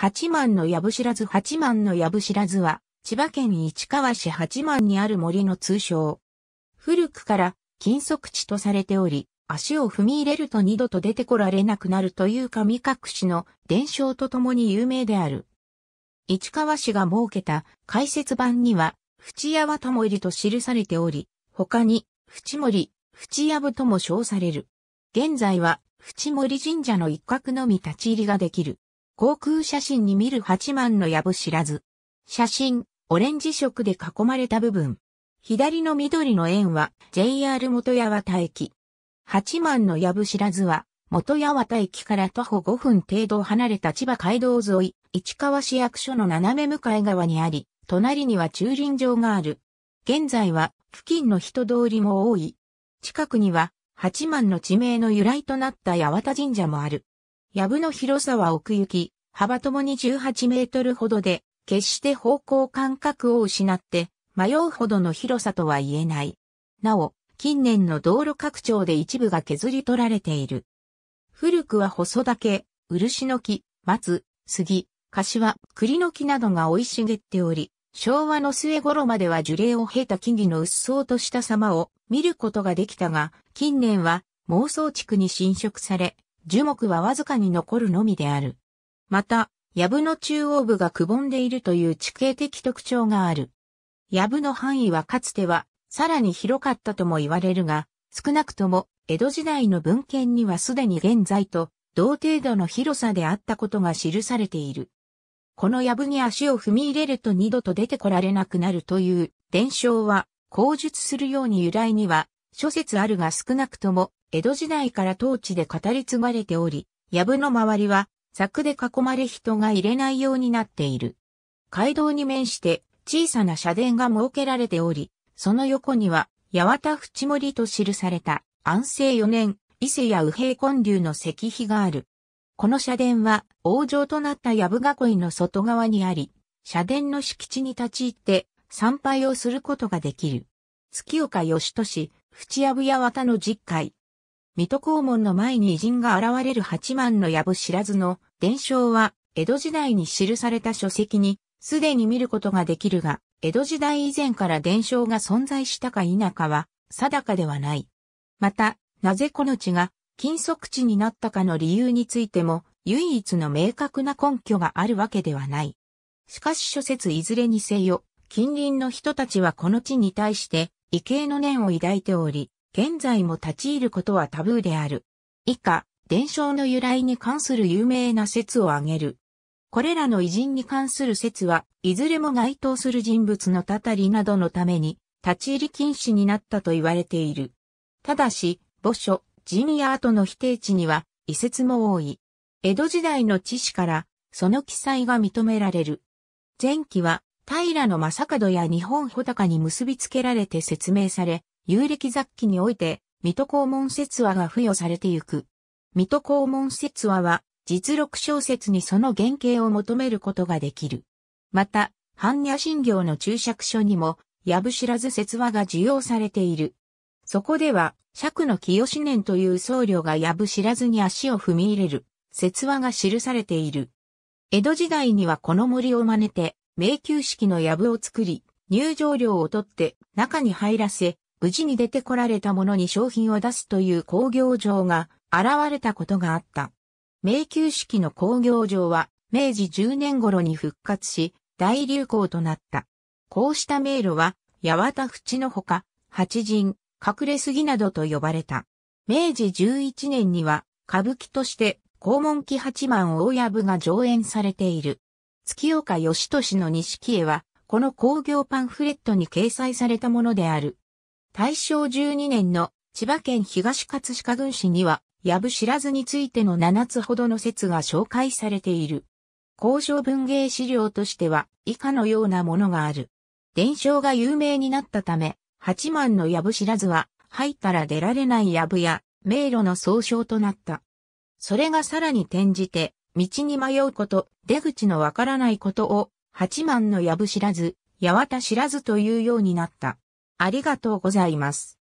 八幡のやぶしらず八幡のやぶしらずは、千葉県市川市八幡にある森の通称。古くから、禁足地とされており、足を踏み入れると二度と出てこられなくなるという神隠しの伝承とともに有名である。市川市が設けた解説版には、淵山わともりと記されており、他に、淵森、淵やぶとも称される。現在は、淵森神社の一角のみ立ち入りができる。航空写真に見る八幡の矢部知らず。写真、オレンジ色で囲まれた部分。左の緑の円は JR 元八幡駅。八幡の矢部知らずは、元八幡駅から徒歩5分程度離れた千葉街道沿い、市川市役所の斜め向かい側にあり、隣には駐輪場がある。現在は、付近の人通りも多い。近くには、八幡の地名の由来となった八幡神社もある。藪の広さは奥行き、幅ともに18メートルほどで、決して方向感覚を失って迷うほどの広さとは言えない。なお、近年の道路拡張で一部が削り取られている。古くは細竹、漆の木、松、杉、柏、栗の木などが生い茂っており、昭和の末頃までは樹齢を経た木々の鬱蒼とした様を見ることができたが、近年は妄想地区に侵食され、樹木はわずかに残るのみである。また、藪の中央部がくぼんでいるという地形的特徴がある。藪の範囲はかつてはさらに広かったとも言われるが、少なくとも江戸時代の文献にはすでに現在と同程度の広さであったことが記されている。この藪に足を踏み入れると二度と出てこられなくなるという伝承は、口述するように由来には諸説あるが少なくとも江戸時代から当地で語り継がれており、藪の周りは柵で囲まれ人が入れないようになっている。街道に面して小さな社殿が設けられており、その横には八幡淵森と記された安政4年、伊勢や右平根流の石碑がある。この社殿は王城となった藪囲いの外側にあり、社殿の敷地に立ち入って参拝をすることができる。月岡義俊、淵藪八幡の実会、水戸黄門の前に偉人が現れる八幡の藪知らずの伝承は、江戸時代に記された書籍に、すでに見ることができるが、江戸時代以前から伝承が存在したか否かは、定かではない。また、なぜこの地が、禁属地になったかの理由についても、唯一の明確な根拠があるわけではない。しかし諸説いずれにせよ、近隣の人たちはこの地に対して、畏敬の念を抱いており、現在も立ち入ることはタブーである。以下、伝承の由来に関する有名な説を挙げる。これらの偉人に関する説は、いずれも該当する人物のたたりなどのために、立ち入り禁止になったと言われている。ただし、墓所、人や後の否定地には、遺説も多い。江戸時代の知史から、その記載が認められる。前期は、平野正門や日本穂高に結びつけられて説明され、有力雑記において、水戸黄門説話が付与されてゆく。水戸黄門説話は、実録小説にその原型を求めることができる。また、般若心経の注釈書にも、やぶ知らず説話が受用されている。そこでは、釈の清志年という僧侶がやぶ知らずに足を踏み入れる、説話が記されている。江戸時代にはこの森を真似て、迷宮式のやぶを作り、入場料を取って中に入らせ、無事に出てこられた者に商品を出すという工業場が現れたことがあった。迷宮式の工業場は明治10年頃に復活し、大流行となった。こうした迷路は、八幡淵のほか、八人、隠れ杉などと呼ばれた。明治11年には、歌舞伎として、黄門記八幡大藪が上演されている。月岡義俊の錦絵は、この工業パンフレットに掲載されたものである。大正12年の千葉県東葛飾郡市には、やぶ知らずについての7つほどの説が紹介されている。交渉文芸資料としては以下のようなものがある。伝承が有名になったため、八幡のやぶ知らずは、入ったら出られないやぶや、迷路の総称となった。それがさらに転じて、道に迷うこと、出口のわからないことを、八幡のやぶ知らず、八幡知らずというようになった。ありがとうございます。